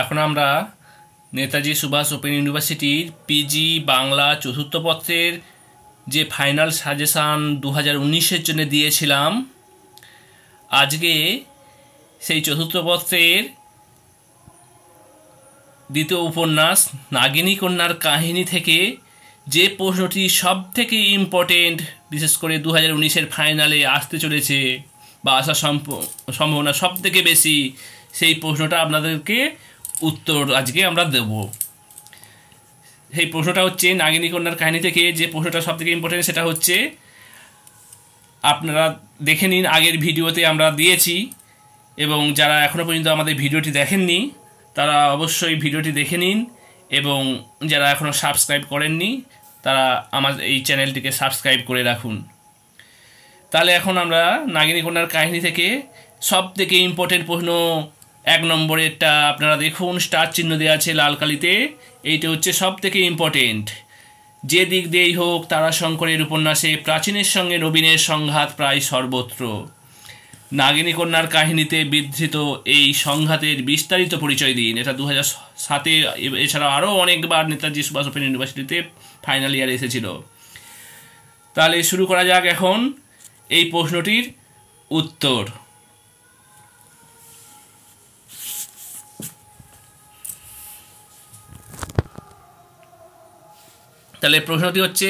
এখন আমরা নেতাজি সুভাষ ওপেন ইউনিভার্সিটির পিজি বাংলা চতুর্থ পত্রের যে ফাইনাল সাজেশান দু হাজার উনিশের জন্য দিয়েছিলাম আজকে সেই চতুর্থ পত্রের দ্বিতীয় উপন্যাস নাগিনী কন্যার কাহিনী থেকে যে প্রশ্নটি সব থেকে ইম্পর্টেন্ট বিশেষ করে দু হাজার উনিশের ফাইনালে আসতে চলেছে বা আসার সম্ভাবনা সব থেকে বেশি সেই প্রশ্নটা আপনাদেরকে উত্তর আজকে আমরা দেব সেই প্রশ্নটা হচ্ছে নাগিনী কন্যার কাহিনী থেকে যে প্রশ্নটা সব থেকে ইম্পর্টেন্ট সেটা হচ্ছে আপনারা দেখে নিন আগের ভিডিওতে আমরা দিয়েছি এবং যারা এখনও পর্যন্ত আমাদের ভিডিওটি দেখেননি তারা অবশ্যই ভিডিওটি দেখে নিন এবং যারা এখনও সাবস্ক্রাইব করেননি তারা আমার এই চ্যানেলটিকে সাবস্ক্রাইব করে রাখুন তাহলে এখন আমরা নাগিনী কন্যার কাহিনী থেকে সব থেকে ইম্পর্টেন্ট প্রশ্ন এক নম্বরেরটা আপনারা দেখুন স্টার চিহ্ন দেওয়া আছে লাল কালিতে এইটা হচ্ছে সব থেকে ইম্পর্টেন্ট যে দিক দিয়েই হোক তারাশঙ্করের উপন্যাসে প্রাচীনের সঙ্গে নবীনের সংঘাত প্রায় সর্বত্র নাগিনী কন্যার কাহিনীতে বিধৃত এই সংঘাতের বিস্তারিত পরিচয় দিন এটা দু হাজার সাতে এছাড়া আরও অনেকবার নেতাজি সুভাষ ওপেন ইউনিভার্সিটিতে ফাইনাল ইয়ার এসেছিল তাহলে শুরু করা যাক এখন এই প্রশ্নটির উত্তর তাহলে প্রশ্নটি হচ্ছে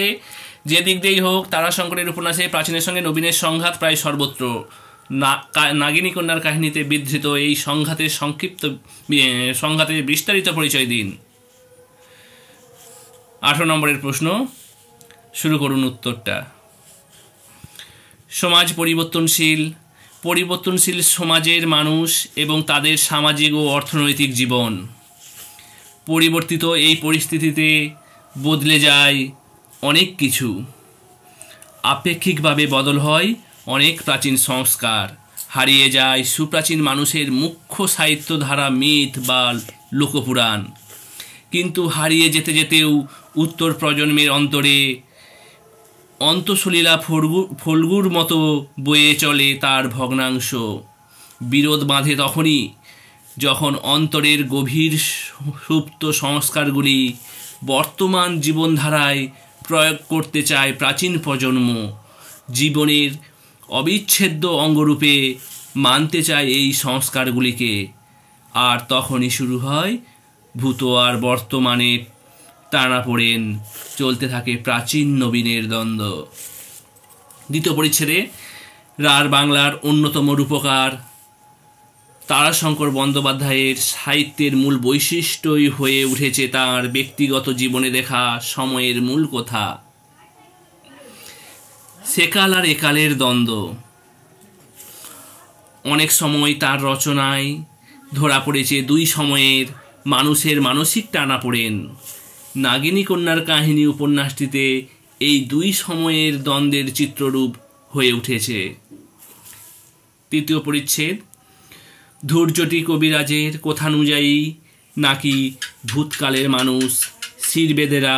যে দিক দিয়েই হোক তারাশঙ্করের উপন্যাসে প্রাচীনের সঙ্গে নবীনের সংঘাত প্রায় সর্বত্র নাগিনী কন্যার কাহিনীতে বিধৃত এই সংঘাতের সংক্ষিপ্ত সংঘাতে বিস্তারিত পরিচয় দিন আঠারো নম্বরের প্রশ্ন শুরু করুন উত্তরটা সমাজ পরিবর্তনশীল পরিবর্তনশীল সমাজের মানুষ এবং তাদের সামাজিক ও অর্থনৈতিক জীবন পরিবর্তিত এই পরিস্থিতিতে বদলে যায় অনেক কিছু আপেক্ষিকভাবে বদল হয় অনেক প্রাচীন সংস্কার হারিয়ে যায় সুপ্রাচীন মানুষের মুখ্য সাহিত্যধারা মিথ বা লোকপুরাণ কিন্তু হারিয়ে যেতে যেতেও উত্তর প্রজন্মের অন্তরে অন্তঃসলীলা ফলগু ফলগুর মতো বয়ে চলে তার ভগ্নাংশ বিরোধ বাঁধে তখনই যখন অন্তরের গভীর সুপ্ত সংস্কারগুলি বর্তমান জীবনধারায় প্রয়োগ করতে চায় প্রাচীন প্রজন্ম জীবনের অবিচ্ছেদ্য অঙ্গরূপে মানতে চায় এই সংস্কারগুলিকে আর তখনই শুরু হয় ভূত আর বর্তমানে টানা পড়েন চলতে থাকে প্রাচীন নবীনের দ্বন্দ্ব দ্বিতীয় পরিচ্ছেদে রার বাংলার অন্যতম রূপকার তারাশঙ্কর বন্দ্যোপাধ্যায়ের সাহিত্যের মূল বৈশিষ্ট্যই হয়ে উঠেছে তার ব্যক্তিগত জীবনে দেখা সময়ের মূল কথা সেকাল আর একালের দ্বন্দ্ব অনেক সময় তার রচনায় ধরা পড়েছে দুই সময়ের মানুষের মানসিক টানা পড়েন নাগিনী কন্যার কাহিনী উপন্যাসটিতে এই দুই সময়ের দ্বন্দ্বের চিত্ররূপ হয়ে উঠেছে তৃতীয় পরিচ্ছেদ ধৈর্যটি কবিরাজের কথানুযায়ী নাকি ভূতকালের মানুষ শিরবেদেরা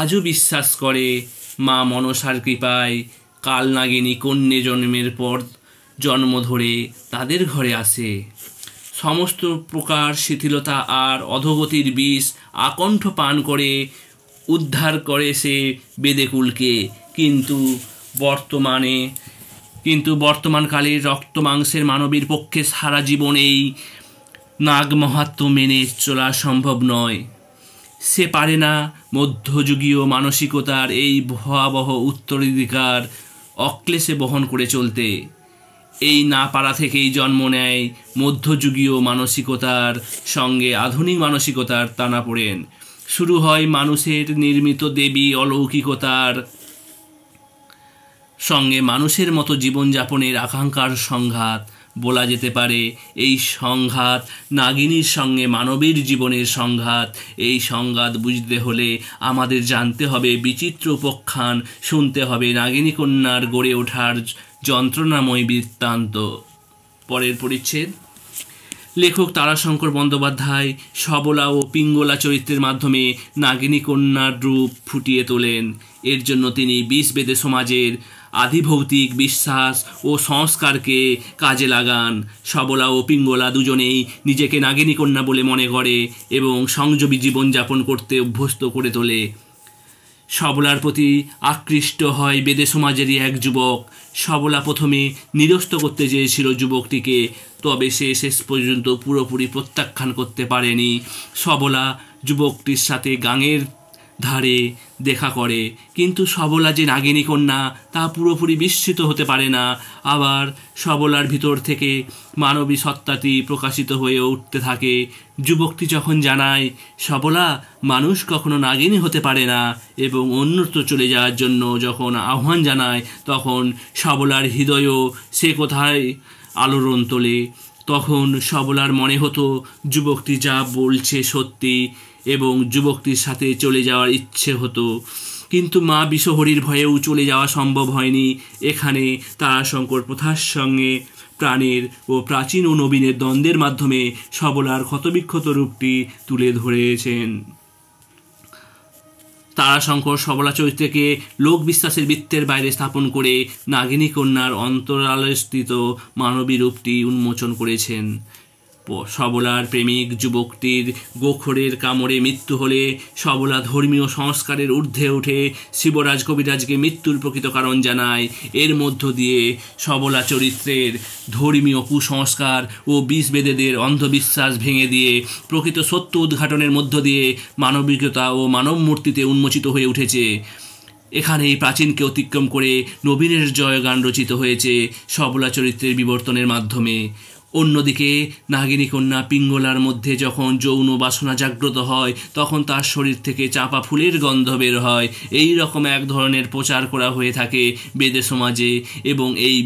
আজও বিশ্বাস করে মা মনসার কৃপায় কাল নাগিনী কন্যে জন্মের পর জন্ম ধরে তাদের ঘরে আসে সমস্ত প্রকার শিথিলতা আর অধগতির বিষ আকণ্ঠ পান করে উদ্ধার করে সে বেদেকুলকে কিন্তু বর্তমানে কিন্তু বর্তমানকালে রক্ত মাংসের মানবীর পক্ষে সারা জীবন এই নাগ মহাত্ম মেনে চলা সম্ভব নয় সে পারে না মধ্যযুগীয় মানসিকতার এই ভয়াবহ উত্তরাধিকার অক্লেশে বহন করে চলতে এই না পারা থেকেই জন্ম নেয় মধ্যযুগীয় মানসিকতার সঙ্গে আধুনিক মানসিকতার টানা পড়েন শুরু হয় মানুষের নির্মিত দেবী অলৌকিকতার সঙ্গে মানুষের মতো জীবনযাপনের আকাঙ্ক্ষার সংঘাত বলা যেতে পারে এই সংঘাত নাগিনীর সঙ্গে মানবীর জীবনের সংঘাত এই সংঘাত বুঝতে হলে আমাদের জানতে হবে বিচিত্র উপখ্যান শুনতে হবে নাগিনী কন্যার গড়ে ওঠার যন্ত্রণাময় বৃত্তান্ত পরের পরিচ্ছেদ লেখক তারাশঙ্কর বন্দ্যোপাধ্যায় সবলা ও পিঙ্গলা চরিত্রের মাধ্যমে নাগিনী কন্যার রূপ ফুটিয়ে তোলেন এর জন্য তিনি বিষ বেদে সমাজের আধিভৌতিক বিশ্বাস ও সংস্কারকে কাজে লাগান সবলা ও পিঙ্গলা দুজনেই নিজেকে নাগিনী কন্যা বলে মনে করে এবং সংযমী জীবনযাপন করতে অভ্যস্ত করে তোলে সবলার প্রতি আকৃষ্ট হয় বেদে সমাজেরই এক যুবক সবলা প্রথমে নিরস্ত করতে চেয়েছিল যুবকটিকে তবে সে শেষ পর্যন্ত পুরোপুরি প্রত্যাখ্যান করতে পারেনি সবলা যুবকটির সাথে গাঙের ধারে দেখা করে কিন্তু সবলা যে নাগিনী কন্যা তা পুরোপুরি বিস্মিত হতে পারে না আবার সবলার ভিতর থেকে মানবী সত্তাটি প্রকাশিত হয়ে উঠতে থাকে যুবকটি যখন জানায় সবলা মানুষ কখনো নাগিনী হতে পারে না এবং অন্যত্র চলে যাওয়ার জন্য যখন আহ্বান জানায় তখন সবলার হৃদয়ও সে কোথায় আলোড়ন তোলে তখন সবলার মনে হতো যুবকটি যা বলছে সত্যি এবং যুবকটির সাথে চলে যাওয়ার ইচ্ছে হতো কিন্তু মা বিষহরির ভয়েও চলে যাওয়া সম্ভব হয়নি এখানে তারাশঙ্কর প্রথার সঙ্গে প্রাণের ও প্রাচীন ও নবীনের দ্বন্দ্বের মাধ্যমে সবলার ক্ষতবিক্ষত রূপটি তুলে ধরেছেন তারাশঙ্কর সবলা চরিত্রকে লোক বিশ্বাসের বৃত্তের বাইরে স্থাপন করে নাগিনী কন্যার অন্তরালস্থিত মানবী রূপটি উন্মোচন করেছেন সবলার প্রেমিক যুবকটির গোখরের কামড়ে মৃত্যু হলে সবলা ধর্মীয় সংস্কারের ঊর্ধ্বে উঠে শিবরাজ কবিরাজকে মৃত্যুর প্রকৃত কারণ জানায় এর মধ্য দিয়ে সবলা চরিত্রের ধর্মীয় কুসংস্কার ও বিষবেদেদের অন্ধবিশ্বাস ভেঙে দিয়ে প্রকৃত সত্য উদ্ঘাটনের মধ্য দিয়ে মানবিকতা ও মানব মূর্তিতে উন্মোচিত হয়ে উঠেছে এখানে এই প্রাচীনকে অতিক্রম করে নবীনের জয়গান রচিত হয়েছে সবলা চরিত্রের বিবর্তনের মাধ্যমে অন্যদিকে নাগিনী কন্যা পিঙ্গলার মধ্যে যখন যৌন বাসনা জাগ্রত হয় তখন তার শরীর থেকে চাপা ফুলের গন্ধ বের হয় এই রকম এক ধরনের প্রচার করা হয়ে থাকে বেদে সমাজে এবং এই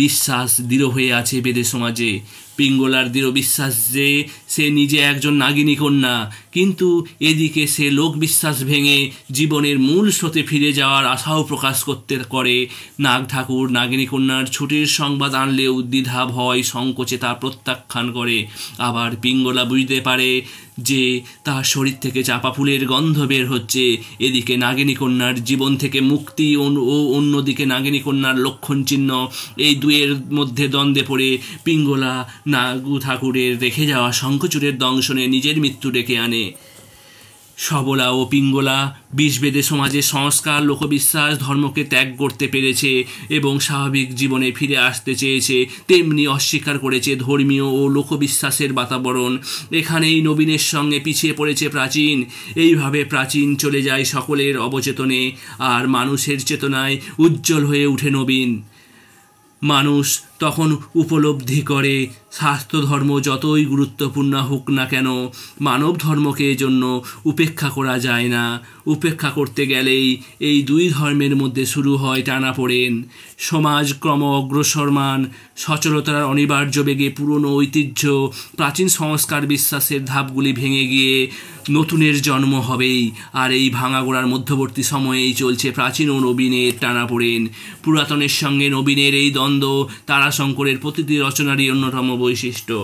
বিশ্বাস দৃঢ় হয়ে আছে বেদে সমাজে পিঙ্গলার দৃঢ় বিশ্বাস যে সে নিজে একজন নাগিনী কন্যা কিন্তু এদিকে সে লোক বিশ্বাস ভেঙে জীবনের মূল স্রোতে ফিরে যাওয়ার আশাও প্রকাশ করতে করে নাগ ঠাকুর নাগিনী কন্যার ছুটির সংবাদ আনলেও দ্বিধা ভয় সংকোচে তা প্রত্যাখ্যান করে আবার পিঙ্গলা বুঝতে পারে যে তার শরীর থেকে চাপা ফুলের গন্ধ বের হচ্ছে এদিকে নাগিনী কন্যার জীবন থেকে মুক্তি ও অন্যদিকে নাগিনী কন্যার লক্ষণ চিহ্ন এই দুয়ের মধ্যে দ্বন্দ্বে পড়ে পিঙ্গলা নাগু ঠাকুরের রেখে যাওয়া শঙ্খচূড়ের দংশনে নিজের মৃত্যু ডেকে আনে সবলা ও পিঙ্গলা বিষবেদে সমাজের সংস্কার লোকবিশ্বাস ধর্মকে ত্যাগ করতে পেরেছে এবং স্বাভাবিক জীবনে ফিরে আসতে চেয়েছে তেমনি অস্বীকার করেছে ধর্মীয় ও লোকবিশ্বাসের বাতাবরণ এখানেই নবীনের সঙ্গে পিছিয়ে পড়েছে প্রাচীন এইভাবে প্রাচীন চলে যায় সকলের অবচেতনে আর মানুষের চেতনায় উজ্জ্বল হয়ে ওঠে নবীন মানুষ তখন উপলব্ধি করে স্বাস্থ্য ধর্ম যতই গুরুত্বপূর্ণ হোক না কেন মানব ধর্মকে জন্য উপেক্ষা করা যায় না উপেক্ষা করতে গেলেই এই দুই ধর্মের মধ্যে শুরু হয় টানা পড়েন সমাজ ক্রম অগ্রসরমান সচলতার অনিবার্য বেগে পুরনো ঐতিহ্য প্রাচীন সংস্কার বিশ্বাসের ধাপগুলি ভেঙে গিয়ে নতুনের জন্ম হবেই আর এই ভাঙাগোড়ার মধ্যবর্তী সময়েই চলছে প্রাচীন ও নবীনের টানা পড়েন পুরাতনের সঙ্গে নবীনের এই দ্বন্দ্ব তারা শঙ্করের প্রতিটি রচনারই অন্যতম বৈশিষ্ট্য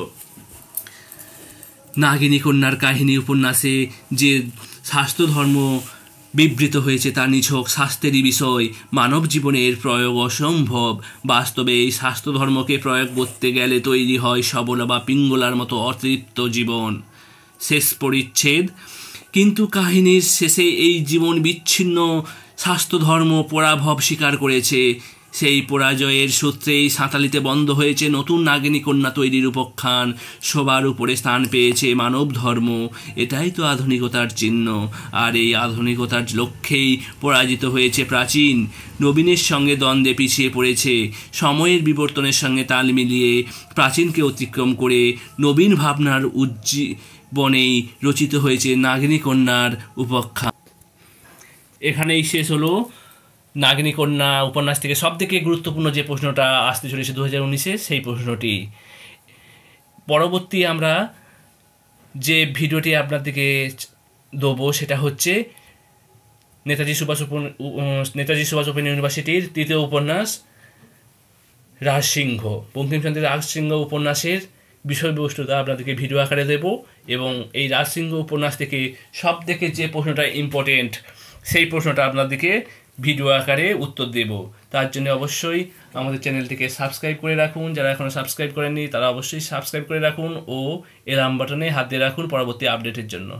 নাগিনী কন্যার কাহিনী উপন্যাসে যে স্বাস্থ্য ধর্ম বিবৃত হয়েছে তা নিছক স্বাস্থ্যেরই বিষয় মানব জীবনের প্রয়োগ অসম্ভব বাস্তবে এই স্বাস্থ্য ধর্মকে প্রয়োগ করতে গেলে তৈরি হয় সবলা বা পিঙ্গলার মতো অতৃপ্ত জীবন শেষ পরিচ্ছেদ কিন্তু কাহিনীর শেষে এই জীবন বিচ্ছিন্ন স্বাস্থ্য ধর্ম পরাভব স্বীকার করেছে সেই পরাজয়ের সূত্রেই সাঁতালিতে বন্ধ হয়েছে নতুন নাগিনী কন্যা তৈরির উপখ্যান সবার উপরে স্থান পেয়েছে মানব ধর্ম এটাই তো আধুনিকতার চিহ্ন আর এই আধুনিকতার লক্ষ্যেই পরাজিত হয়েছে প্রাচীন নবীনের সঙ্গে দ্বন্দ্বে পিছিয়ে পড়েছে সময়ের বিবর্তনের সঙ্গে তাল মিলিয়ে প্রাচীনকে অতিক্রম করে নবীন ভাবনার উজ্জীবনেই রচিত হয়েছে নাগিনী কন্যার উপখ্যান এখানেই শেষ হলো নাগিনী কন্যা উপন্যাস থেকে সব থেকে গুরুত্বপূর্ণ যে প্রশ্নটা আসতে চলেছে দু হাজার উনিশে সেই প্রশ্নটি পরবর্তী আমরা যে ভিডিওটি আপনাদেরকে দেবো সেটা হচ্ছে নেতাজি সুভাষ নেতাজি সুভাষ ওপেন ইউনিভার্সিটির তৃতীয় উপন্যাস রাজসিংহ বঙ্কিমচন্দ্রের রাজসিংহ উপন্যাসের বিষয়বস্তুটা আপনাদেরকে ভিডিও আকারে দেব এবং এই রাজসিংহ উপন্যাস থেকে সব থেকে যে প্রশ্নটা ইম্পর্টেন্ট সেই প্রশ্নটা আপনাদেরকে ভিডিও আকারে উত্তর দেব তার জন্য অবশ্যই আমাদের চ্যানেলটিকে সাবস্ক্রাইব করে রাখুন যারা এখনও সাবস্ক্রাইব করেননি তারা অবশ্যই সাবস্ক্রাইব করে রাখুন ও এলাম বাটনে হাত দিয়ে রাখুন পরবর্তী আপডেটের জন্য